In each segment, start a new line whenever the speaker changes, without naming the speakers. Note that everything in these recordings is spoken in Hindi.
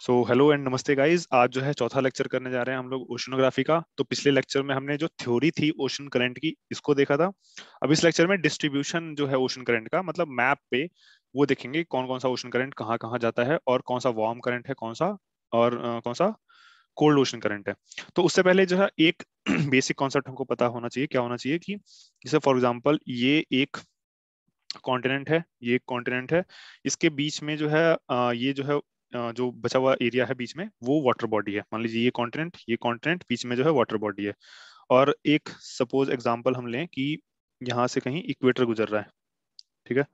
सो हेलो एंड नमस्ते गाइस आज जो है चौथा लेक्चर करने जा रहे हैं हम लोग ओशनोग्राफी का तो पिछले लेक्चर में हमने जो थ्योरी थी ओशन करंट की इसको देखा था अब इस लेक्चर में डिस्ट्रीब्यूशन जो है ओशन करंट का मतलब मैप पे वो देखेंगे कौन कौन सा ओशन करंट कहाँ कहाँ जाता है और कौन सा वार्म करंट है कौन सा और कौन सा कोल्ड ओशन करंट है तो उससे पहले जो है एक बेसिक कॉन्सेप्ट हमको पता होना चाहिए क्या होना चाहिए कि जैसे फॉर एग्जाम्पल ये एक कॉन्टिनेंट है ये एक कॉन्टिनेंट है इसके बीच में जो है ये जो है जो बचा हुआ एरिया है बीच में वो वाटर बॉडी है मान लीजिए ये कॉन्टिनेंट ये कॉन्टिनेंट बीच में जो है वाटर बॉडी है और एक सपोज एग्जाम्पल हम लें कि यहाँ से कहीं इक्वेटर गुजर रहा है ठीक है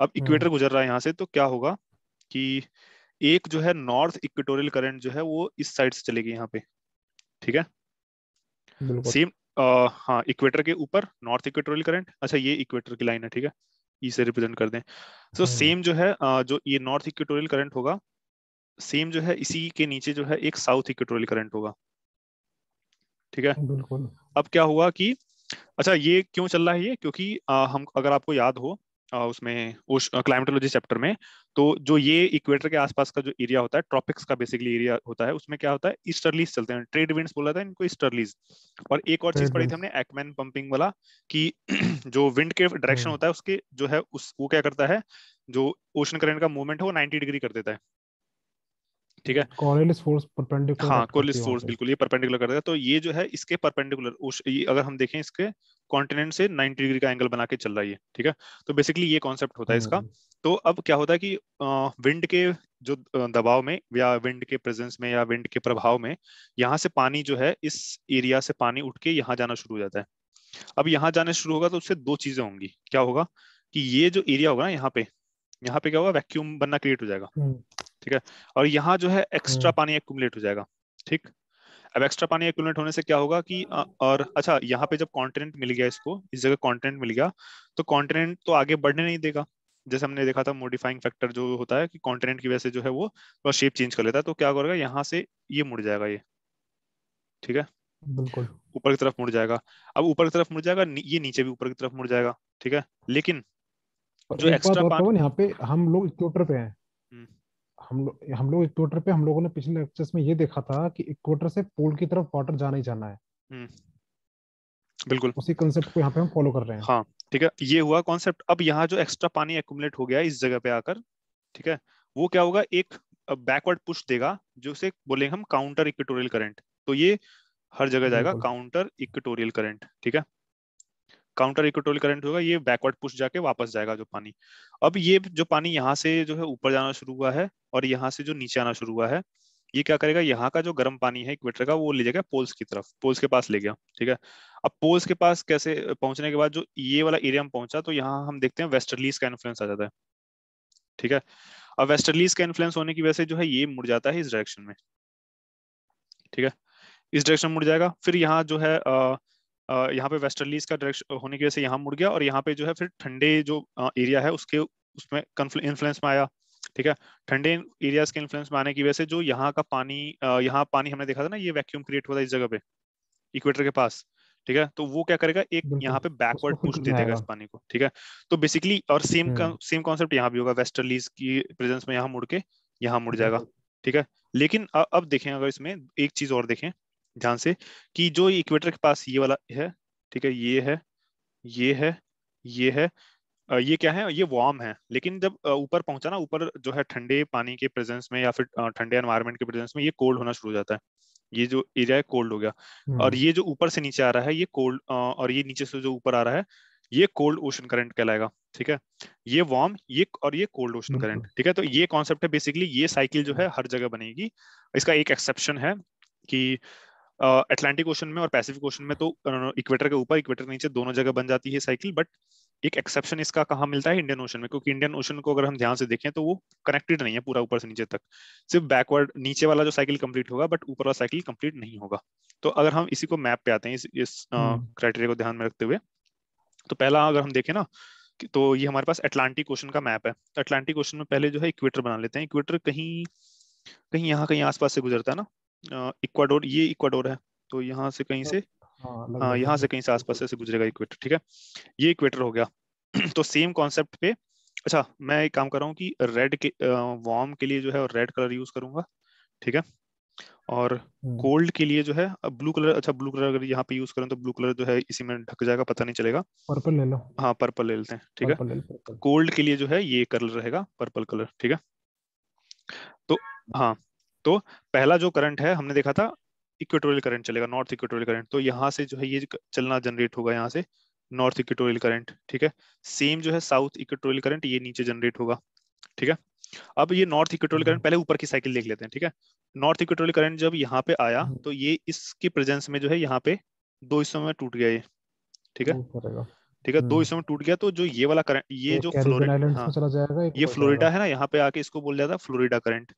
अब इक्वेटर हम्म। गुजर रहा है यहाँ से तो क्या होगा कि एक जो है नॉर्थ इक्वेटोरियल करंट जो है वो इस साइड से चलेगी यहाँ पे ठीक है सेम हाँ इक्वेटर के ऊपर नॉर्थ इक्वेटोरियल करंट अच्छा ये इक्वेटर की लाइन है ठीक है ई e से रिप्रेजेंट कर दें सो so, सेम हम्म। जो है जो ये नॉर्थ इक्वेटोरियल करंट होगा सेम जो है इसी के नीचे जो है एक साउथ इक्वेटोरियल करंट होगा ठीक है बिल्कुल अब क्या हुआ कि अच्छा ये क्यों चल रहा है ये क्योंकि आ, हम अगर आपको याद हो उसमें उस क्लाइमेटोलॉजी चैप्टर में तो जो ये इक्वेटर के आसपास का जो एरिया होता है ट्रॉपिक्स का बेसिकली एरिया होता है उसमें क्या होता है ईस्टरलीज चलते हैं ट्रेड विंड्स बोला था इनको ईस्टरलीज और एक और चीज पढ़ी थी हमने एक्मैन पंपिंग वाला कि जो विंड के डायरेक्शन hmm. होता है उसके जो है उस वो क्या करता है जो ओशन करेंट का मूवमेंट है वो नाइनटी डिग्री कर देता है ठीक है
कोरिलिस फोर्स परपेंडिकुलर हाँ कोरिलिस फोर्स बिल्कुल
ये परपेंडिकुलर कर देगा तो ये जो है इसके परपेंडिकुलर अगर हम देखें इसके कॉन्टिनेंट से 90 डिग्री का एंगल बना के चल रहा है ठीक है तो बेसिकली ये कॉन्सेप्ट होता है इसका हम्म, हम्म। तो अब क्या होता है कि विंड के जो दबाव में या विंड के प्रेजेंस में या विंड के प्रभाव में यहाँ से पानी जो है इस एरिया से पानी उठ के यहाँ जाना शुरू हो जाता है अब यहाँ जाना शुरू होगा तो उससे दो चीजें होंगी क्या होगा कि ये जो एरिया होगा ना यहाँ पे यहाँ पे क्या होगा वैक्यूम बनना क्रिएट हो जाएगा हम्म। ठीक है और यहाँ जो है एक्स्ट्रा पानी एक्यूमुलेट हो जाएगा ठीक अब एक्स्ट्रा पानी एक्यूलेंट होने से क्या होगा कि और अच्छा यहाँ पे जब कॉन्टिनेंट मिल गया इसको इस जगह कॉन्टिनेंट मिल गया तो कॉन्टिनेंट तो आगे बढ़ने नहीं देगा जैसे हमने देखा था मोडिफाइंग फैक्टर जो होता है कि कॉन्टिनेंट की वजह से जो है वो तो शेप चेंज कर लेता है तो क्या करेगा यहाँ से ये मुड़ जाएगा ये ठीक है बिल्कुल ऊपर की तरफ मुड़ जाएगा अब ऊपर की तरफ मुड़ जाएगा ये नीचे भी ऊपर की तरफ मुड़ जाएगा ठीक है लेकिन जो एक्स्ट्रा पानी यहाँ
पे हम लोग इक्वेटर पे हैं हम लोग हम लोग इक्वेटर पे हम लोगों ने पिछले लेक्चर्स में ये देखा था कि इक्वेटर से पोल की तरफ वाटर जाना ही जाना है
हम्म, बिल्कुल
उसी कंसेप्ट को यहाँ पे हम फॉलो कर रहे
हैं हाँ ठीक है ये हुआ कॉन्सेप्ट अब यहाँ जो एक्स्ट्रा पानी एक्यूमुलेट हो गया इस जगह पे आकर ठीक है वो क्या होगा एक बैकवर्ड पुश देगा जो उसे बोलेंगे हम काउंटर इक्वेटोरियल करंट तो ये हर जगह जाएगा काउंटर इक्वेटोरियल करंट ठीक है काउंटर इक्वेटोरियल करंट होगा ये बैकवर्ड पुश जाके वापस जाएगा जो पानी अब ये जो पानी यहाँ से जो है ऊपर जाना शुरू हुआ है और यहाँ से जो नीचे आना शुरू हुआ है ये क्या करेगा यहाँ का जो गर्म पानी है इक्वेटर का वो ले जाएगा पोल्स की तरफ पोल्स के पास ले गया ठीक है अब पोल्स के पास कैसे पहुंचने के बाद जो ये वाला एरिया में पहुंचा तो यहाँ हम देखते हैं वेस्टर्लीज का इन्फ्लुएंस आ जाता है ठीक है अब वेस्टर्लीज का इन्फ्लुएंस होने की वजह से जो है ये मुड़ जाता है इस डायरेक्शन में ठीक है इस डायरेक्शन मुड़ जाएगा फिर यहाँ जो है आ, यहाँ पे वेस्टर्लीज का डायरेक्शन होने की वजह से यहाँ मुड़ गया और यहाँ पे जो है फिर ठंडे जो एरिया है उसके उसमें इन्फ्लुएंस में आया ठीक है ठंडे एरियाज के इन्फ्लुएंस में आने की वजह से जो यहाँ का पानी यहाँ पानी हमने देखा था ना ये वैक्यूम क्रिएट हुआ था इस जगह पे इक्वेटर के पास ठीक है तो वो क्या करेगा एक यहाँ पे बैकवर्ड पुश दे देगा इस पानी को ठीक है तो बेसिकली और सेम सेम कॉन्सेप्ट यहाँ भी होगा वेस्टर्लीज की प्रेजेंस में यहाँ मुड़ के यहाँ मुड़ जाएगा ठीक है लेकिन अब देखें अगर इसमें एक चीज और देखें ध्यान से कि जो इक्वेटर के पास ये वाला है ठीक है ये है ये है ये है ये क्या है ये वार्म है लेकिन जब ऊपर पहुंचा ना ऊपर जो है ठंडे पानी के प्रेजेंस में या फिर ठंडे एनवायरमेंट के प्रेजेंस में ये कोल्ड होना शुरू हो जाता है ये जो एरिया है कोल्ड हो गया हम्म। और ये जो ऊपर से नीचे आ रहा है ये कोल्ड और ये नीचे से जो ऊपर आ रहा है ये कोल्ड ओशन करंट कहलाएगा ठीक है ये वार्म ये और ये कोल्ड ओशन करंट ठीक है तो ये कॉन्सेप्ट है बेसिकली ये साइकिल जो है हर जगह बनेगी इसका एक एक्सेप्शन है कि अटलांटिक ओशन में और पैसिफिक ओशन में तो इक्वेटर के ऊपर इक्वेटर नीचे दोनों जगह बन जाती है साइकिल बट एक एक्सेप्शन इसका कहा मिलता है इंडियन ओशन में क्योंकि इंडियन ओशन को अगर हम ध्यान से देखें तो वो कनेक्टेड नहीं है पूरा ऊपर से नीचे तक सिर्फ बैकवर्ड नीचे वाला जो साइकिल कंप्लीट होगा बट ऊपर वाला साइकिल कंप्लीट नहीं होगा तो अगर हम इसी को मैप पे आते हैं इस, इस क्राइटेरिया हम्म। को ध्यान में रखते हुए तो पहला अगर हम देखें ना तो ये हमारे पास अटलांटिक ओशन का मैप है अटलांटिक ओशन में पहले जो है इक्वेटर बना लेते हैं इक्वेटर कहीं कहीं यहाँ कहीं आसपास से गुजरता है ना इक्वाडोर ये इक्वाडोर है तो यहाँ से कहीं से हाँ, हाँ यहाँ से कहीं से आसपास से गुजरेगा इक्वेटर ठीक है ये इक्वेटर हो गया तो सेम कॉन्सेप्ट पे अच्छा मैं एक काम कर रहा हूँ कि रेड के वार्म के लिए जो है रेड कलर यूज करूंगा ठीक है और गोल्ड हम्म। के लिए जो है अब ब्लू कलर अच्छा ब्लू कलर अगर यहाँ पे यूज करें तो ब्लू कलर जो है इसी में ढक जाएगा पता नहीं चलेगा पर्पल ले लो हाँ पर्पल ले लेते हैं ठीक है गोल्ड के लिए जो है ये कलर रहेगा पर्पल कलर ठीक है तो हाँ तो पहला जो करंट है हमने देखा था इक्वेटोरियल करंट चलेगा नॉर्थ इक्वेटोरियल करंट तो यहाँ से जो है ये चलना जनरेट होगा यहाँ से नॉर्थ इक्वेटोरियल करंट ठीक है सेम जो है साउथ इक्वेटोरियल करंट ये नीचे जनरेट होगा ठीक है अब ये नॉर्थ इक्वेटोरियल करंट पहले ऊपर की साइकिल देख लेते हैं ठीक है नॉर्थ इक्वेटोरियल करंट जब यहाँ पे आया हम्म। तो ये इसके प्रेजेंस में जो है यहाँ पे दो हिस्सों में टूट गया ये ठीक है ठीक है दो हम्म। हिस्सों में टूट गया तो जो ये वाला करंट ये जो फ्लोरिडा
हाँ, ये फ्लोरिडा
है ना यहाँ पे आके इसको बोल जाता है फ्लोरिडा करंट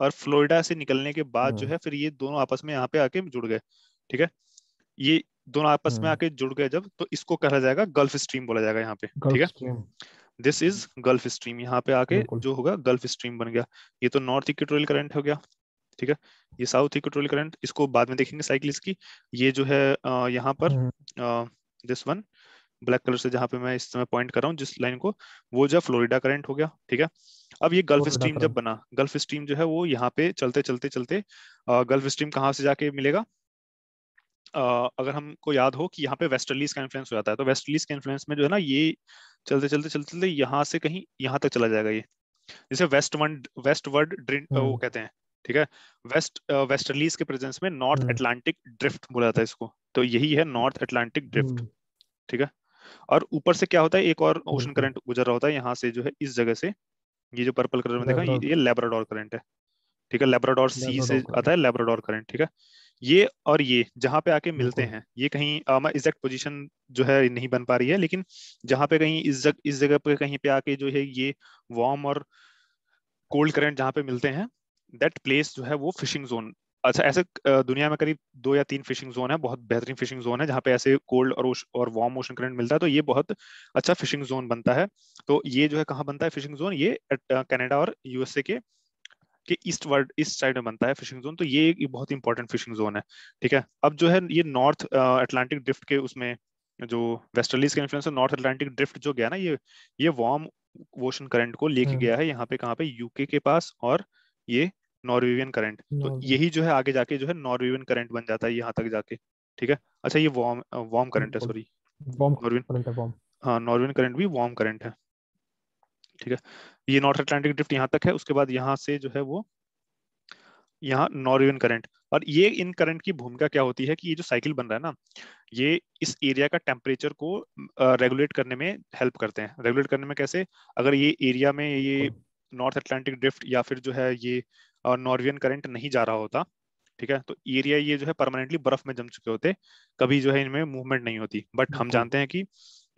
और फ्लोरिडा से निकलने के बाद जो हाँ। है फिर ये दोनों आपस में यहाँ पे आके जुड़ गए ठीक है ये दोनों आपस में हाँ। आके जुड़ गए जब तो इसको कहा जाएगा गल्फ स्ट्रीम बोला जाएगा यहाँ पे
ठीक है
दिस इज गल्फ स्ट्रीम यहाँ पे आके जो होगा गल्फ स्ट्रीम बन गया ये तो नॉर्थ इक्वेटोरियल करंट हो गया ठीक है ये साउथ इक्वेटोरियल करंट इसको बाद में देखेंगे साइकिल की ये जो है यहाँ पर दिस हाँ। वन ब्लैक कलर से जहां पे मैं इस समय पॉइंट कर रहा हूँ जिस लाइन को वो जो फ्लोरिडा करंट हो गया ठीक है अब ये गल्फ स्ट्रीम जब बना गल्फ स्ट्रीम जो है वो यहाँ पे चलते चलते चलते गल्फ स्ट्रीम कहाँ से जाके मिलेगा Uh, अगर हमको याद हो कि यहाँ पे वेस्टर्लीज का इन्फ्लुएंस हो जाता है तो वेस्टर्लीज के इन्फ्लुएंस में जो है ना ये चलते चलते चलते चलते यहाँ से कहीं यहाँ तक चला जाएगा ये जिसे वेस्ट वन वेस्ट वर्ड वो कहते हैं ठीक है वेस्ट वेस्टर्लीज के प्रेजेंस में नॉर्थ अटलांटिक ड्रिफ्ट बोला जाता है इसको तो यही है नॉर्थ अटलांटिक ड्रिफ्ट ठीक है और ऊपर से क्या होता है एक और ओशन करंट गुजर रहा होता है यहाँ से जो है इस जगह से ये जो पर्पल कलर में देखा ये, ये लेब्राडोर करंट है ठीक है लेब्राडोर सी से आता है लेब्राडोर करंट ठीक है ये और ये जहाँ पे आके मिलते हैं ये कहीं एग्जैक्ट पोजीशन जो है नहीं बन पा रही है लेकिन जहाँ पे कहीं इस जग, इस जगह पे कहीं पे आके जो है ये वार्म और कोल्ड करंट जहाँ पे मिलते हैं दैट प्लेस जो है वो फिशिंग जोन अच्छा ऐसे दुनिया में करीब दो या तीन फिशिंग जोन है बहुत बेहतरीन फिशिंग जोन है जहाँ पे ऐसे कोल्ड और और वार्म ओशन करंट मिलता है तो ये बहुत अच्छा फिशिंग जोन बनता है तो ये जो है कहाँ बनता है फिशिंग जोन ये कनाडा और यूएसए के के ईस्ट वर्ल्ड ईस्ट साइड में बनता है फिशिंग जोन तो ये एक बहुत इंपॉर्टेंट फिशिंग जोन है ठीक है अब जो है ये नॉर्थ अटलांटिक ड्रिफ्ट के उसमें जो वेस्टर्लीज का इन्फ्लुएंस नॉर्थ अटलांटिक ड्रिफ्ट जो गया ना ये ये वार्म ओशन करंट को लेके हम्म। गया है यहाँ पे कहाँ पे यूके के पास और ये नॉर्वेवियन करंट तो यही जो है आगे जाके जो है नॉर्वेवियन करंट बन जाता है यहाँ तक जाके ठीक है अच्छा ये वार्म वार्म करंट है सॉरी वार्म नॉर्वेवियन हाँ नॉर्वेवियन करंट भी वार्म करंट है ठीक है ये नॉर्थ अटलांटिक ड्रिफ्ट यहाँ तक है उसके बाद यहाँ से जो है वो यहाँ नॉर्वेवियन करंट और ये इन करंट की भूमिका क्या होती है कि ये जो साइकिल बन रहा है ना ये इस एरिया का टेम्परेचर को रेगुलेट करने में हेल्प करते हैं रेगुलेट करने में कैसे अगर ये एरिया में ये हाँ। नॉर्थ अटलांटिक ड्रिफ्ट या फिर जो है ये नॉर्वियन करंट नहीं जा रहा होता ठीक है तो एरिया ये जो है परमानेंटली बर्फ में जम चुके होते कभी जो है इनमें मूवमेंट नहीं होती बट हम जानते हैं कि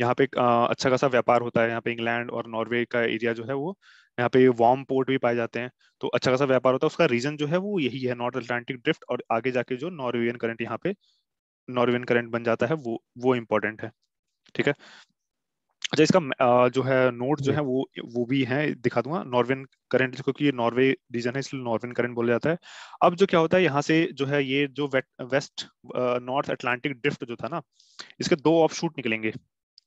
यहाँ पे अच्छा खासा व्यापार होता है यहाँ पे इंग्लैंड और नॉर्वे का एरिया जो है वो यहाँ पे वार्म पोर्ट भी पाए जाते हैं तो अच्छा खासा व्यापार होता है उसका रीजन जो है वो यही है नॉर्थ अटलांटिक ड्रिफ्ट और आगे जाके जो नॉर्वेन करंट यहाँ पे नॉर्वेन करंट बन जाता है वो वो इम्पोर्टेंट है ठीक है अच्छा इसका जो है नोट जो है वो वो भी है दिखा दूंगा नॉर्वेन करंट क्योंकि ये नॉर्वे रीजन है इसलिए नॉर्वेन करंट बोला जाता है अब जो क्या होता है यहाँ से जो है ये जो वेस्ट नॉर्थ अटलांटिक ड्रिफ्ट जो था ना इसके दो ऑफ शूट निकलेंगे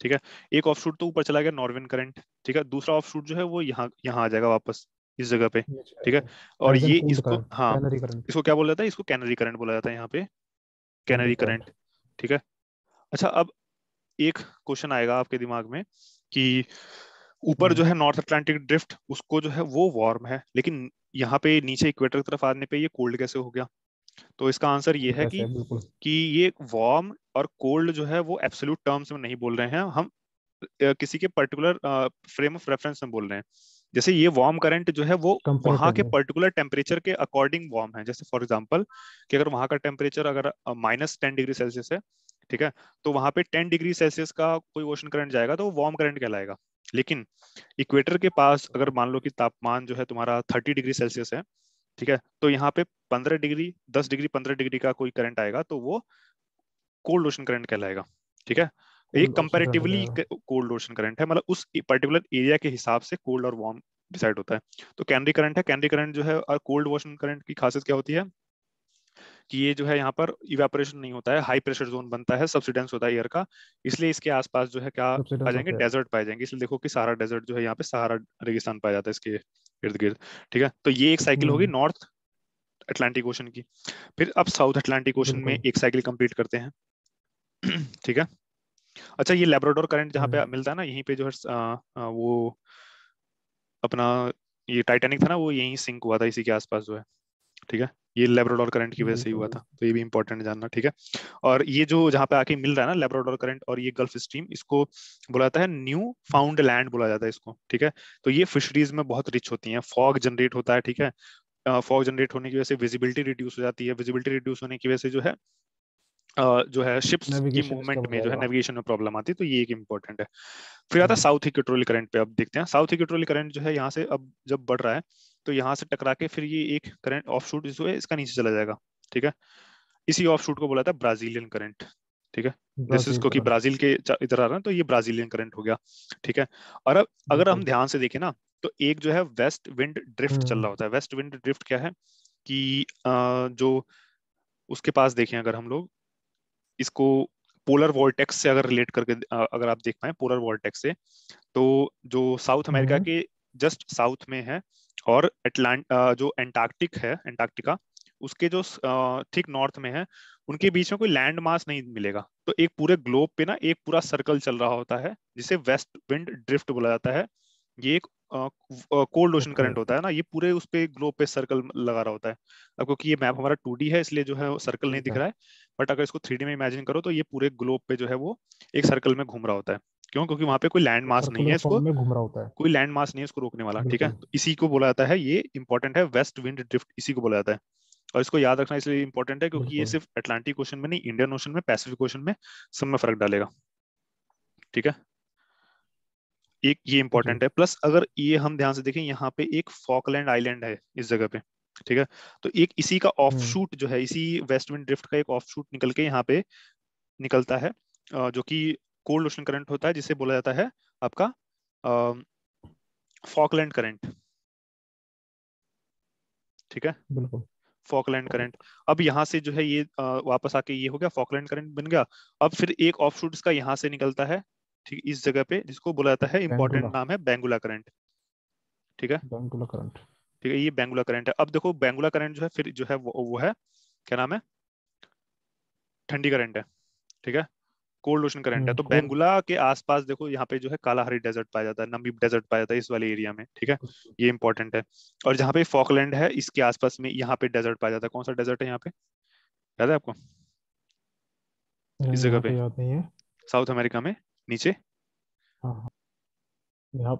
ठीक है एक ऑफ शूट तो ऊपर चला गया नॉर्वेन करंट ठीक है दूसरा ऑफ शूट जो है वो यहाँ यहाँ आ जाएगा वापस इस जगह पे अच्छा, ठीक है अच्छा। और ये इसको हाँ इसको क्या बोला जाता है इसको कैनरी करंट बोला जाता है यहाँ पे कैनरी करंट ठीक है अच्छा अब एक क्वेश्चन आएगा आपके दिमाग में कि ऊपर हम्म। जो है नॉर्थ अटलांटिक ड्रिफ्ट उसको जो है वो वार्म है लेकिन यहाँ पे नीचे इक्वेटर की तरफ आने पे ये कोल्ड कैसे हो गया तो इसका आंसर ये है कि कि ये वार्म और कोल्ड जो है वो एब्सोल्यूट टर्म्स में नहीं बोल रहे हैं हम किसी के पर्टिकुलर फ्रेम ऑफ रेफरेंस में बोल रहे हैं जैसे ये वार्म करंट जो है वो वहां के पर्टिकुलर टेम्परेचर के अकॉर्डिंग वार्म है जैसे फॉर एग्जाम्पल कि अगर वहां का टेम्परेचर अगर माइनस टेन डिग्री सेल्सियस है ठीक है तो वहां पे 10 डिग्री सेल्सियस का कोई ओशन करंट जाएगा तो वो वार्म करंट कहलाएगा लेकिन इक्वेटर के पास अगर मान लो कि तापमान जो है तुम्हारा 30 डिग्री सेल्सियस है ठीक है तो यहाँ पे 15 डिग्री 10 डिग्री 15 डिग्री का कोई करंट आएगा तो वो कोल्ड ओशन करंट कहलाएगा ठीक है ये कंपेरेटिवली कोल्ड ओशन करंट है मतलब उस पर्टिकुलर एरिया के हिसाब से कोल्ड और वार्म डिसाइड होता है तो कैनरी करंट है कैनरी करंट जो है और कोल्ड ओशन करंट की खासियत क्या होती है कि ये जो है यहाँ पर इवेपोरेशन नहीं होता है हाई प्रेशर जोन बनता है सब्सिडेंस होता है एयर का इसलिए इसके आसपास जो है क्या आ जाएंगे डेजर्ट पाए जाएंगे इसलिए देखो कि सारा डेजर्ट जो है यहाँ पे सहारा रेगिस्तान पाया जाता है इसके इर्द गिर्द ठीक है तो ये एक साइकिल होगी नॉर्थ अटलांटिक ओशन की फिर अब साउथ अटलांटिक ओशन में एक साइकिल कंप्लीट करते हैं ठीक है अच्छा ये लेब्राडोर करंट जहाँ पे हम्म। मिलता है ना यहीं पे जो है आ, आ, वो अपना ये टाइटैनिक था ना वो यहीं सिंक हुआ था इसी के आसपास जो है ठीक है ये लेब्रोडोर करंट की वजह से ही हुआ था तो ये भी इंपॉर्टेंट जानना ठीक है और ये जो जहाँ पे आके मिल रहा है ना लेब्रोडोर करंट और ये गल्फ स्ट्रीम इसको बोला जाता है न्यू फाउंड लैंड बोला जाता है इसको ठीक है तो ये फिशरीज में बहुत रिच होती है फॉग जनरेट होता है ठीक है फॉग जनरेट होने की वजह से विजिबिलिटी रिड्यूस हो जाती है विजिबिलिटी रिड्यूस होने की वजह से जो है जो है शिप्स की मूवमेंट में जो है नेविगेशन में प्रॉब्लम आती है तो ये एक इंपॉर्टेंट है फिर आता है साउथ इक्वेटोरियल करंट पे अब देखते हैं साउथ इक्वेटोरियल करंट जो है यहाँ से अब जब बढ़ रहा है तो यहाँ से टकरा के फिर ये एक करंट ऑफ शूट जो है इसका नीचे चला जाएगा ठीक है इसी ऑफ शूट को बोला था ब्राजीलियन करंट ठीक है दिस इज क्योंकि ब्राजील के इधर आ रहा है तो ये ब्राजीलियन करंट हो गया ठीक है और अब हम्म, अगर हम हम्म। ध्यान से देखें ना तो एक जो है वेस्ट विंड ड्रिफ्ट चल रहा हम्म। होता है वेस्ट विंड ड्रिफ्ट क्या है कि जो उसके पास देखें अगर हम लोग इसको पोलर वॉल्टेक्स से अगर रिलेट करके अगर आप देख पाए पोलर वॉल्टेक्स से तो जो साउथ अमेरिका के जस्ट साउथ में है और एटलांट जो एंटार्क्टिक है एंटार्क्टिका उसके जो ठीक नॉर्थ में है उनके बीच में कोई लैंड मास नहीं मिलेगा तो एक पूरे ग्लोब पे ना एक पूरा सर्कल चल रहा होता है जिसे वेस्ट विंड ड्रिफ्ट बोला जाता है ये एक कोल्ड ओशन करंट होता है ना ये पूरे उस पे ग्लोब पे सर्कल लगा रहा होता है अब क्योंकि ये मैप हमारा टू है इसलिए जो है सर्कल नहीं दिख रहा है बट अगर इसको थ्री में इमेजिन करो तो ये पूरे ग्लोब पे जो है वो एक सर्कल में घूम रहा होता है क्यों क्योंकि वहां पे कोई लैंड मास नहीं है इसको
घूम रहा होता है
कोई लैंड मास नहीं है इसको रोकने वाला ठीक है तो इसी को बोला जाता है ये इंपॉर्टेंट है वेस्ट विंड ड्रिफ्ट इसी को बोला जाता है और इसको याद रखना इसलिए इंपॉर्टेंट है क्योंकि ये सिर्फ अटलांटिक ओशन में नहीं इंडियन ओशन में पैसिफिक ओशन में सब में फर्क डालेगा ठीक है एक ये इंपॉर्टेंट है प्लस अगर ये हम ध्यान से देखें यहाँ पे एक फॉकलैंड आइलैंड है इस जगह पे ठीक है तो एक इसी का ऑफ हम्म। शूट जो है इसी वेस्ट विंड ड्रिफ्ट का एक ऑफ शूट निकल के यहाँ पे निकलता है जो कि कोल्ड ओशन करंट होता है जिसे बोला जाता है आपका फॉकलैंड करंट ठीक है फॉकलैंड करंट अब यहाँ से जो है ये आ, वापस आके ये हो गया फॉकलैंड करंट बन गया अब फिर एक ऑफ शूट इसका यहाँ से निकलता है ठीक इस जगह पे जिसको बोला जाता है इंपॉर्टेंट नाम है बैंगुला करंट ठीक है बैंगुला करंट ठीक है ये बैंगुला करंट है अब देखो बैंगुला करंट जो है फिर जो है वो, वो है क्या नाम है ठंडी करंट है ठीक है कोल्ड ओशन करंट है तो बेंगुला के आसपास देखो यहाँ पे जो है कालाहारी डेजर्ट पाया जाता है नमी डेजर्ट पाया जाता है इस वाले एरिया में ठीक है ये इंपॉर्टेंट है और जहाँ पे फॉकलैंड है इसके आसपास में यहाँ पे डेजर्ट पाया जाता है कौन सा डेजर्ट है यहाँ पे याद है आपको इस जगह पे याद नहीं है साउथ अमेरिका में नीचे
हाँ, हाँ।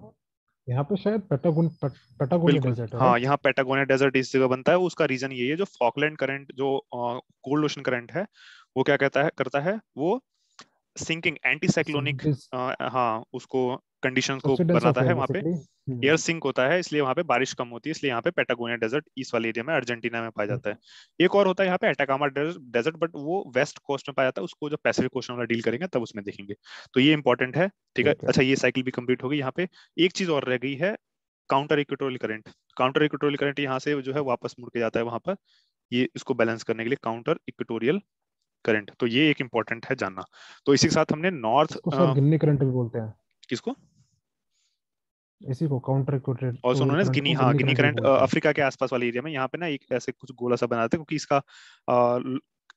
यहाँ पे शायद पेटागोन पेटागोनिया डेजर्ट है हाँ
यहाँ पेटागोनिया डेजर्ट इस जगह बनता है उसका रीजन ये है जो फॉकलैंड करंट जो कोल्ड ओशन करंट है वो क्या कहता है करता है वो सिंकिंग एंटी साइक्लोनिक हाँ उसको कंडीशन को बनाता है वहाँ पे एयर सिंक hmm. होता है इसलिए वहाँ पे बारिश कम होती है इसलिए यहाँ पे पेटागोनिया डेजर्ट ईस्ट वाले एरिया में अर्जेंटीना में पाया hmm. जाता है एक और होता है यहाँ पे एटाकामा डेजर्ट बट वो वेस्ट कोस्ट में पाया जाता है उसको जब पैसिफिक कोस्ट में डील करेंगे तब उसमें देखेंगे तो ये इंपॉर्टेंट है ठीक है अच्छा ये साइकिल भी कम्प्लीट होगी यहाँ पे एक चीज और रह गई है counter equatorial current counter equatorial current यहाँ से जो है वापस मुड़ के जाता है वहां पर ये इसको बैलेंस करने के लिए काउंटर इक्वेटोरियल करंट तो ये एक इम्पोर्टेंट है जानना तो इसी के साथ हमने नॉर्थ तो
गिन्नी करंट भी बोलते हैं किसको इसी को काउंटर और गिनी हाँ गिनी करंट
अफ्रीका के आसपास वाले एरिया में यहाँ पे ना एक ऐसे कुछ गोला सा बनाते हैं क्योंकि इसका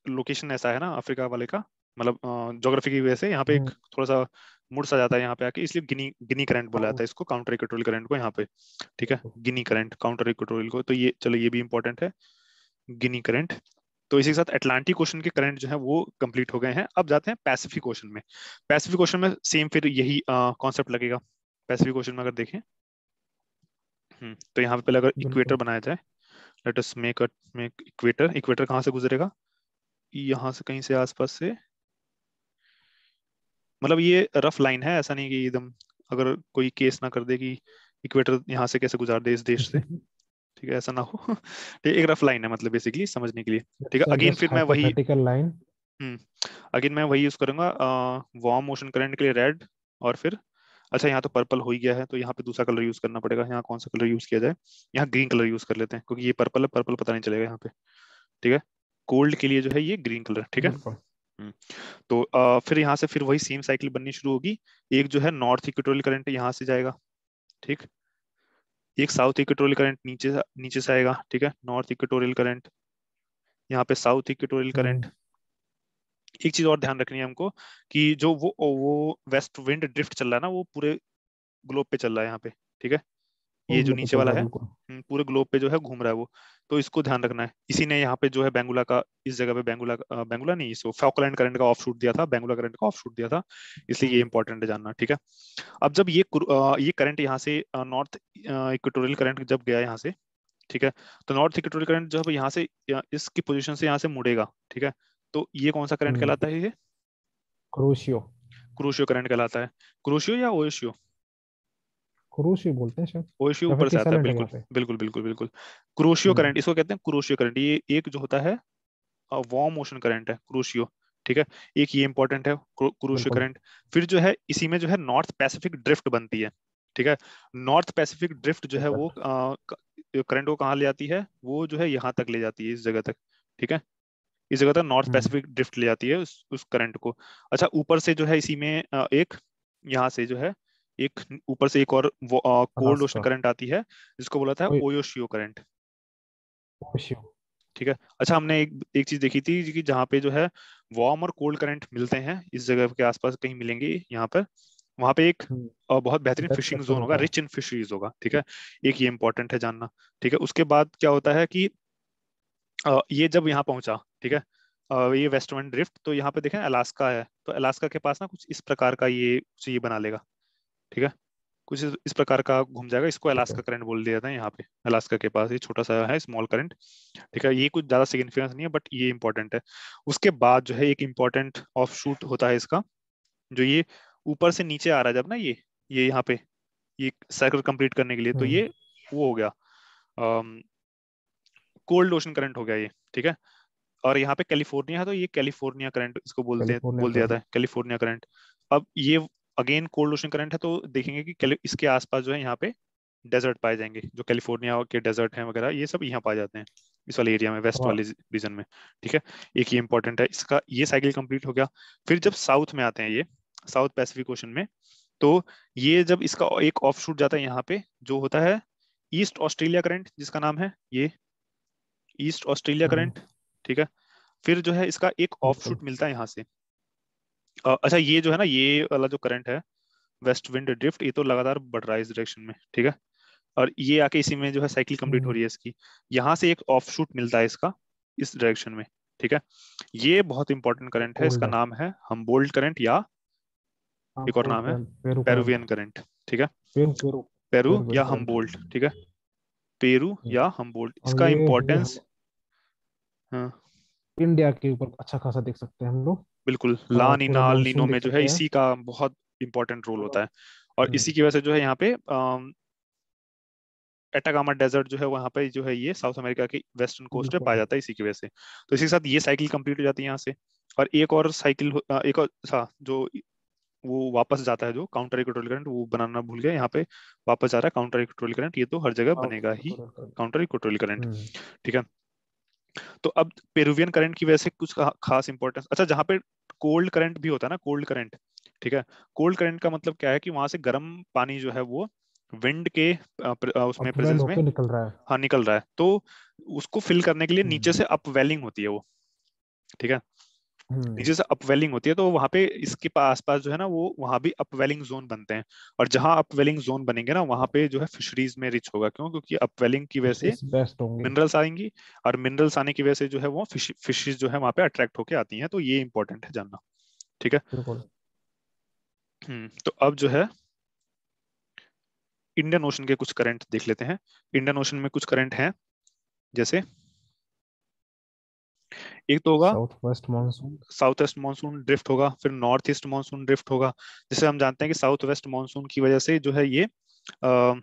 लोकेशन ऐसा है ना अफ्रीका वाले का मतलब जोग्राफी की वजह से यहाँ पे एक हम्म। थोड़ा सा मुड़ सा जाता है यहाँ पे आके इसलिए गिनी गिनी करंट बोला जाता है हाँ। इसको काउंटर इक्वेटोरियल करंट को यहाँ पे ठीक है गिनी करंट काउंटर को तो ये चलो ये भी इम्पोर्टेंट है गिनी करंट तो इसी के साथ अटलांटिक क्वेश्चन के करंट जो है वो कंप्लीट हो गए हैं अब जाते हैं पैसिफिक क्वेश्चन में पैसिफिक क्वेश्चन में सेम फिर यही कॉन्सेप्ट लगेगा पैसिफिक क्वेश्चन में अगर देखें हम्म, तो यहाँ पे पहले अगर इक्वेटर बनाया जाए let us make make equator equator कहाँ से गुजरेगा यहाँ से कहीं से आसपास से मतलब ये रफ लाइन है ऐसा नहीं कि एकदम अगर कोई केस ना कर दे कि इक्वेटर यहाँ से कैसे गुजार दे इस देश से ठीक है ऐसा ना हो ठीक एक रफ लाइन है मतलब बेसिकली समझने के लिए ठीक है अगेन फिर मैं वही
लाइन अगेन
हम्म, मैं वही यूज करूंगा वार्म मोशन करंट के लिए रेड और फिर अच्छा यहाँ तो पर्पल हो ही गया है तो यहाँ पे दूसरा कलर यूज करना पड़ेगा यहाँ कौन सा कलर यूज किया जाए यहाँ ग्रीन कलर यूज कर लेते हैं क्योंकि ये पर्पल है पर्पल पता नहीं चलेगा यहाँ पे ठीक है कोल्ड के लिए जो है ये ग्रीन कलर ठीक है हम्म, तो आ, फिर यहाँ से फिर वही सेम साइकिल बननी शुरू होगी एक जो है नॉर्थ इक्वेटोरियल करंट यहाँ से जाएगा ठीक एक साउथ इक्वेटोरियल करंट नीचे नीचे से आएगा ठीक है नॉर्थ इक्वेटोरियल करंट यहाँ पे साउथ इक्वेटोरियल करंट हम्म। एक चीज और ध्यान रखनी है हमको कि जो वो वो वेस्ट विंड ड्रिफ्ट चल रहा है ना वो पूरे ग्लोब पे चल रहा है यहाँ पे ठीक है ये जो नीचे वाला है हम्म, पूरे ग्लोब पे जो है घूम रहा है वो तो इसको ध्यान रखना है इसी ने यहाँ पे जो है बैंगुला का इस जगह पे बैंगुला बैंगुला नहीं इसको फॉकलैंड करंट का ऑफ शूट दिया था बैंगुला करंट का ऑफ शूट दिया था इसलिए ये इंपॉर्टेंट है जानना ठीक है अब जब ये ये करंट यहाँ से नॉर्थ इक्वेटोरियल करंट जब गया यहाँ से ठीक है तो नॉर्थ इक्वेटोरियल करंट जब यहाँ से इसकी पोजिशन से यहाँ से मुड़ेगा ठीक है तो ये कौन सा करंट हम्म। कहलाता है ये क्रोशियो क्रोशियो करंट कहलाता है क्रोशियो या ओशियो
क्रोशियो बोलते हैं शायद
क्रोशियो ऊपर से आता है बिल्कुल बिल्कुल बिल्कुल बिल्कुल क्रोशियो हम्म। करंट इसको कहते हैं क्रोशियो करंट ये एक जो होता है वार्म मोशन करंट है क्रोशियो ठीक है एक ये इंपॉर्टेंट है क्रोशियो करंट फिर जो है इसी में जो है नॉर्थ पैसिफिक ड्रिफ्ट बनती है ठीक है नॉर्थ पैसिफिक ड्रिफ्ट जो है अच्छा। वो करंट को कहाँ ले जाती है वो जो है यहाँ तक ले जाती है इस जगह तक ठीक है इस जगह तक नॉर्थ पैसिफिक ड्रिफ्ट ले जाती है उस उस करंट को अच्छा ऊपर से जो है इसी में एक यहाँ से जो है एक ऊपर से एक और वो कोल्ड ओशन करंट आती है जिसको बोला था ओयोशियो करंट ठीक है अच्छा हमने एक एक चीज देखी थी कि जहाँ पे जो है वार्म और कोल्ड करंट मिलते हैं इस जगह के आसपास कहीं मिलेंगे यहाँ पर वहां पे एक हम्म। बहुत बेहतरीन फिशिंग जोन होगा रिच इन फिशरीज होगा ठीक है हम्म। एक ये इंपॉर्टेंट है जानना ठीक है उसके बाद क्या होता है कि ये जब यहाँ पहुंचा ठीक है ये वेस्टर्न ड्रिफ्ट तो यहाँ पे देखें अलास्का है तो अलास्का के पास ना कुछ इस प्रकार का ये ये बना लेगा ठीक है कुछ इस प्रकार का घूम जाएगा इसको अलास्का करंट बोल दिया था यहाँ पे अलास्का के पास ये छोटा सा है स्मॉल करंट ठीक है ये कुछ ज्यादा सिग्निफिकेंस नहीं है बट ये इंपॉर्टेंट है उसके बाद जो है एक इम्पोर्टेंट ऑफ शूट होता है इसका जो ये ऊपर से नीचे आ रहा है जब ना ये ये यहाँ पे ये साइकिल कंप्लीट करने के लिए तो हम्म। ये वो हो गया कोल्ड ओशन करंट हो गया ये ठीक है और यहाँ पे कैलिफोर्निया है तो ये कैलिफोर्निया करंट इसको बोलते बोल दिया था कैलिफोर्निया करंट अब ये अगेन कोल्ड ओशन करंट है तो देखेंगे कि इसके आसपास जो है यहाँ पे डेजर्ट पाए जाएंगे जो कैलिफोर्निया के डेजर्ट हैं वगैरह ये सब यहाँ पाए जाते हैं इस वाले एरिया में वेस्ट वाले रीजन में ठीक है एक ही इंपॉर्टेंट है इसका ये साइकिल कंप्लीट हो गया फिर जब साउथ में आते हैं ये साउथ पैसिफिक ओशन में तो ये जब इसका एक ऑफ शूट जाता है यहाँ पे जो होता है ईस्ट ऑस्ट्रेलिया करंट जिसका नाम है ये ईस्ट ऑस्ट्रेलिया हम्म। करंट ठीक है फिर जो है इसका एक अच्छा। ऑफ शूट मिलता है यहाँ से अच्छा ये जो है ना ये वाला जो करंट है वेस्ट विंड ड्रिफ्ट ये तो लगातार बढ़ रहा है इस डायरेक्शन में ठीक है और ये आके इसी में जो है साइकिल कंप्लीट हो हम्म। रही है इसकी यहाँ से एक ऑफ शूट मिलता है इसका इस डायरेक्शन में ठीक है ये बहुत इंपॉर्टेंट करंट है इसका नाम है हम बोल्ड करंट या एक और नाम है पेरुवियन करंट ठीक है पेरू या हम ठीक है पेरू या हम इसका इम्पोर्टेंस
हाँ इंडिया के ऊपर अच्छा खासा देख सकते हैं हम लोग
बिल्कुल ला नीना लीनो में जो है इसी का बहुत इंपॉर्टेंट रोल होता है और हम्म। इसी की वजह से जो है यहाँ पे एटागामा डेजर्ट जो है वहाँ पे जो है ये साउथ अमेरिका के वेस्टर्न कोस्ट पे पाया जाता है इसी की वजह से तो इसी के साथ ये साइकिल कंप्लीट हो जाती है यहाँ से और एक और साइकिल एक और सा, हाँ, जो वो वापस जाता है जो काउंटर इक्वेटोरियल करंट वो बनाना भूल गया यहाँ पे वापस जा रहा है काउंटर इक्वेटोरियल करंट ये तो हर जगह बनेगा ही काउंटर इक्वेटोरियल करंट ठीक है तो अब पेरुवियन करंट की वजह से कुछ खास इंपॉर्टेंस अच्छा जहां पे कोल्ड करंट भी होता है ना कोल्ड करंट ठीक है कोल्ड करंट का मतलब क्या है कि वहां से गर्म पानी जो है वो विंड के उसमें प्रेजेंस में निकल रहा है हाँ निकल रहा है तो उसको फिल करने के लिए नीचे हम्म। से अपवेलिंग होती है वो ठीक है नीचे से अपवेलिंग होती है तो वहां पे इसके पास पास जो है ना वो वहां भी अपवेलिंग जोन बनते हैं और जहां अपवेलिंग जोन बनेंगे ना वहां पे जो है फिशरीज में रिच होगा क्यों क्योंकि अपवेलिंग की वजह से मिनरल्स आएंगी और मिनरल्स आने की वजह से जो है वो फिश फिशरीज जो है वहां पे अट्रैक्ट होके आती है तो ये इंपॉर्टेंट है जानना ठीक है हम्म, तो अब जो है इंडियन ओशन के कुछ करंट देख लेते हैं इंडियन ओशन में कुछ करंट हैं जैसे एक तो होगा south
west monsoon
south west monsoon drift होगा फिर नॉर्थ ईस्ट मानसून ड्रिफ्ट होगा जिसे हम जानते हैं कि साउथ वेस्ट मानसून की वजह से जो है ये आ,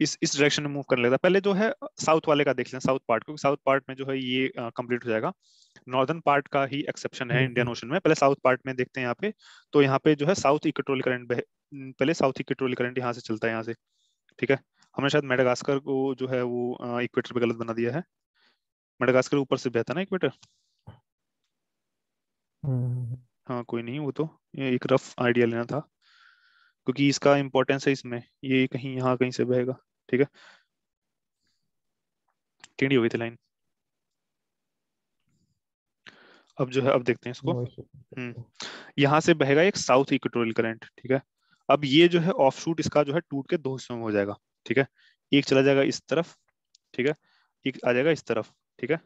इस इस डायरेक्शन में मूव कर लेता पहले जो है साउथ वाले का देख लें साउथ पार्ट क्योंकि साउथ पार्ट में जो है ये कंप्लीट हो जाएगा नॉर्दर्न पार्ट का ही एक्सेप्शन है इंडियन ओशन में पहले साउथ पार्ट में देखते हैं यहाँ पे तो यहाँ पे जो है साउथ इक्वेटोरियल करंट पहले साउथ इक्वेटोरियल करंट यहाँ से चलता है यहाँ से ठीक है हमने शायद मेडागास्कर को जो है वो इक्वेटर पे गलत बना दिया है मेडागास्कर ऊपर से बेहतर ना इक्वेटर हम्म। हाँ कोई नहीं वो तो एक रफ आइडिया लेना था क्योंकि इसका इम्पोर्टेंस है इसमें ये कहीं यहाँ कहीं से बहेगा ठीक है टेढ़ी हो गई थी लाइन अब जो है अब देखते हैं इसको तो। हम्म, यहाँ से बहेगा एक साउथ इक्वेटोरियल करंट ठीक है अब ये जो है ऑफ शूट इसका जो है टूट के दो हिस्सों में हो जाएगा ठीक है एक चला जाएगा इस तरफ ठीक है एक आ जाएगा इस तरफ ठीक है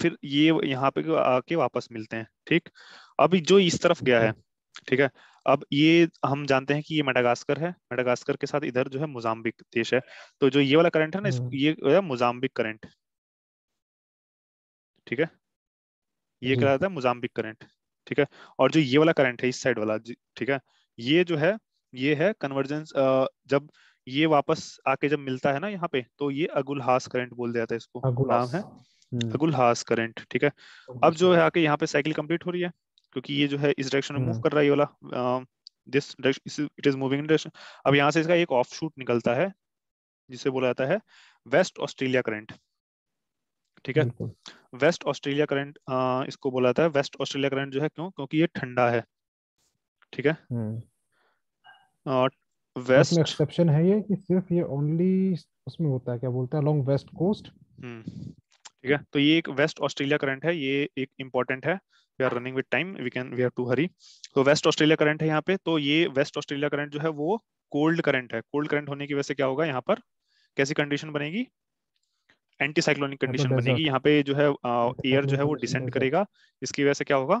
फिर ये यहाँ पे आके वापस मिलते हैं ठीक अब जो इस तरफ गया है ठीक है अब ये हम जानते हैं कि ये मेडागास्कर है मेडागास्कर के साथ इधर जो है मोजाम्बिक देश है तो जो ये वाला करंट है ना हम्म। ये मोजाम्बिक करंट ठीक है ये कहता है मोजाम्बिक करंट ठीक है और जो ये वाला करंट है इस साइड वाला ठीक है ये जो है ये है कन्वर्जेंस जब ये वापस आके जब मिलता है ना यहाँ पे तो ये अगुलहास करंट बोल दिया था इसको नाम है हास हम्म। करंट ठीक है अब जो है आके यहाँ पे साइकिल कंप्लीट हो रही है क्योंकि ये जो है इस डायरेक्शन में मूव हम्म। कर रहा है वाला this it is moving direction अब यहाँ से इसका एक ऑफ शूट निकलता है जिसे बोला जाता है वेस्ट ऑस्ट्रेलिया करंट ठीक है वेस्ट ऑस्ट्रेलिया करंट इसको बोला जाता है वेस्ट ऑस्ट्रेलिया करंट जो है क्यों क्योंकि ये ठंडा है ठीक है और वेस्ट एक्सेप्शन
है ये कि सिर्फ ये ओनली उसमें होता है क्या बोलते हैं अलोंग वेस्ट कोस्ट
ठीक है तो ये एक वेस्ट ऑस्ट्रेलिया करंट है ये एक इंपॉर्टेंट है we are running with time we can we have to hurry तो वेस्ट ऑस्ट्रेलिया करंट है यहाँ पे तो ये वेस्ट ऑस्ट्रेलिया करंट जो है वो कोल्ड करंट है कोल्ड करंट होने की वजह से क्या होगा यहाँ पर कैसी कंडीशन बनेगी एंटीसाइक्लोनिक कंडीशन बनेगी यहाँ पे जो है एयर जो है वो डिसेंड करेगा इसकी वजह से क्या होगा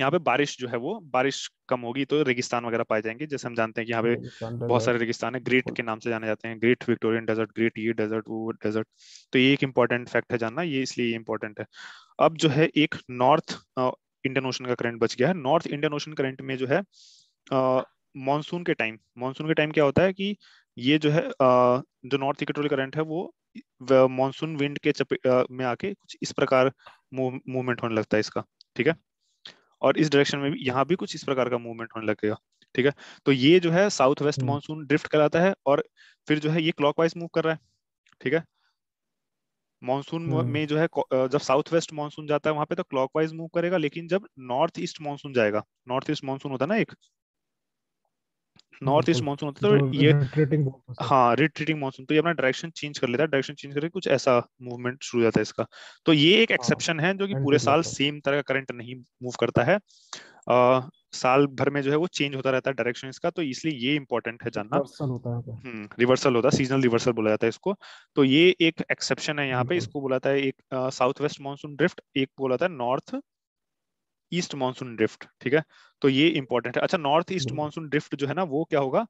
यहाँ पे बारिश जो है वो बारिश कम होगी तो रेगिस्तान वगैरह पाए जाएंगे जैसे हम जानते हैं कि यहाँ पे बहुत सारे रेगिस्तान है ग्रेट के नाम से जाने जाते हैं ग्रेट विक्टोरियन डेजर्ट ग्रेट ये डेजर्ट वो डेजर्ट तो ये एक इम्पोर्टेंट फैक्ट है जानना ये इसलिए इंपॉर्टेंट है अब जो है एक नॉर्थ इंडियन ओशन का करंट बच गया है नॉर्थ इंडियन ओशन करंट में जो है मानसून के टाइम मानसून के टाइम क्या होता है कि ये जो है जो नॉर्थ इक्वेटोरियल करंट है वो मानसून विंड के चपे में आके कुछ इस प्रकार मूवमेंट होने लगता है इसका ठीक है और इस डायरेक्शन में भी यहाँ भी कुछ इस प्रकार का मूवमेंट होने लगेगा ठीक है तो ये जो है साउथ वेस्ट मानसून ड्रिफ्ट कराता है और फिर जो है ये क्लॉकवाइज मूव कर रहा है ठीक है मानसून हम्म। में जो है जब साउथ वेस्ट मानसून जाता है वहां पे तो क्लॉकवाइज मूव करेगा लेकिन जब नॉर्थ ईस्ट मानसून जाएगा नॉर्थ ईस्ट मानसून होता है ना एक नॉर्थ ईस्ट मानसून होता है तो
ये
हाँ रिट्रीटिंग मानसून तो ये अपना डायरेक्शन चेंज कर लेता है डायरेक्शन चेंज करके कुछ ऐसा मूवमेंट शुरू हो जाता है इसका तो ये एक एक्सेप्शन हाँ। है जो कि पूरे साल सेम तरह का करंट नहीं मूव करता है आ, साल भर में जो है वो चेंज होता रहता है डायरेक्शन इसका तो इसलिए ये इंपॉर्टेंट है जानना रिवर्सल होता है रिवर्सल हम्म, होता है सीजनल रिवर्सल बोला जाता है इसको तो ये एक एक्सेप्शन है यहाँ पे इसको बोला जाता है एक साउथ वेस्ट मानसून ड्रिफ्ट एक बोला जाता है नॉर्थ ईस्ट मानसून ड्रिफ्ट ठीक है तो ये इंपॉर्टेंट है अच्छा north east hmm. Monsoon drift जो है ना वो क्या होगा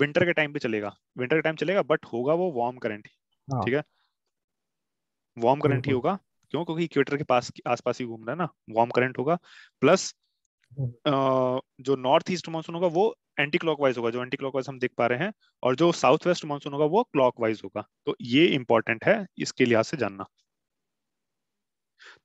विंटर के टाइम पे चलेगा विंटर के टाइम चलेगा बट होगा वो वार्म करंट ही हाँ। ठीक है वार्म करंट ही होगा क्यों क्योंकि इक्वेटर के पास आसपास ही घूम रहा है ना वार्म करंट होगा प्लस हम्म। जो नॉर्थ ईस्ट मानसून होगा वो एंटी क्लॉकवाइज होगा जो एंटी क्लॉकवाइज हम देख पा रहे हैं और जो साउथ वेस्ट मानसून होगा वो क्लॉकवाइज होगा तो ये इंपॉर्टेंट है इसके लिहाज से जानना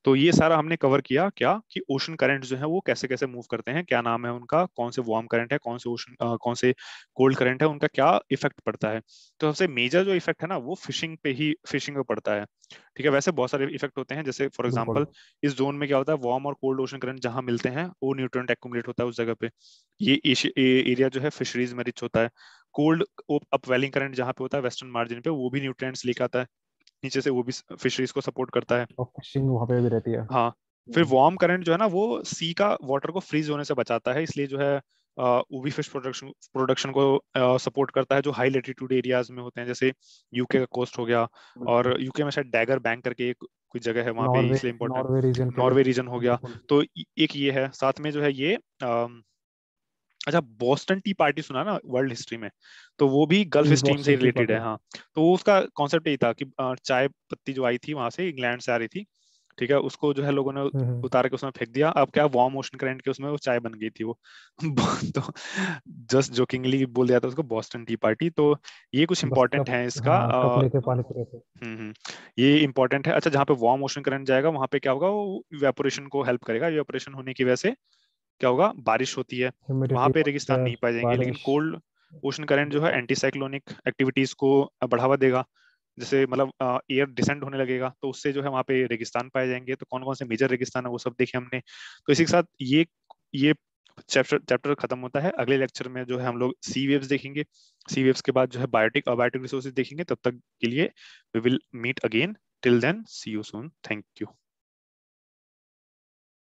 तो ये सारा हमने कवर किया क्या कि ओशन करंट जो है वो कैसे कैसे मूव करते हैं क्या नाम है उनका कौन से वार्म करंट है कौन से ओशन कौन से कोल्ड करंट है उनका क्या इफेक्ट पड़ता है तो सबसे मेजर जो इफेक्ट है ना वो फिशिंग पे ही फिशिंग पे पड़ता है ठीक है वैसे बहुत सारे इफेक्ट होते हैं जैसे फॉर एग्जाम्पल इस जोन में क्या होता है वार्म और कोल्ड ओशन करंट जहां मिलते हैं वो न्यूट्रंट एक्यूमुलेट होता है उस जगह पे ये एरिया जो है फिशरीज में रिच होता है कोल्ड अपवेलिंग करंट जहाँ पे होता है वेस्टर्न मार्जिन पे वो भी न्यूट्रिएंट्स लेकर आता है नीचे से वो भी फिशरीज को सपोर्ट करता है
फिशिंग वहां पे भी रहती है
हाँ हम्म। फिर वार्म करंट जो है ना वो सी का वाटर को फ्रीज होने से बचाता है इसलिए जो है ओवी फिश प्रोडक्शन प्रोडक्शन को सपोर्ट करता है जो हाई लेटीट्यूड एरियाज में होते हैं जैसे यूके का कोस्ट हो गया और यूके में शायद डैगर बैंक करके एक कोई जगह है वहां पे इसलिए इम्पोर्टेंट नॉर्वे रीजन हो गया तो एक ये है साथ में जो है ये अच्छा बोस्टन टी पार्टी सुना ना वर्ल्ड हिस्ट्री में तो वो भी गल्फ स्ट्रीम से रिलेटेड है हाँ तो वो उसका कॉन्सेप्ट यही था कि चाय पत्ती जो आई थी वहां से इंग्लैंड से आ रही थी ठीक है उसको जो है लोगों ने हम्म, हम्म। उतार के उसमें फेंक दिया अब क्या वार्म ओशन करंट के उसमें वो चाय बन गई थी वो तो जस्ट जोकिंगली बोल दिया था उसको बॉस्टन टी पार्टी तो ये कुछ इम्पोर्टेंट है इसका हाँ,
हम्म,
हम्म ये इम्पोर्टेंट है अच्छा जहाँ पे वार्म ओशन करंट जाएगा वहां पे क्या होगा वो वेपोरेशन को हेल्प करेगा वेपोरेशन होने की वजह से क्या होगा बारिश होती है वहां पे रेगिस्तान नहीं पाए जाएंगे लेकिन कोल्ड ओशन करंट जो है एंटीसाइक्लोनिक एक्टिविटीज को बढ़ावा देगा जैसे मतलब एयर डिसेंट होने लगेगा तो उससे जो है वहाँ पे रेगिस्तान पाए जाएंगे तो कौन कौन से मेजर रेगिस्तान है वो सब देखे हमने तो इसी के साथ ये ये चैप्टर चैप्टर खत्म होता है अगले लेक्चर में जो है हम लोग सी वेव्स देखेंगे सी वेव्स के बाद जो है बायोटिक और बायोटिक रिसोर्सेज देखेंगे तब तक के लिए we will meet again till then see you soon thank you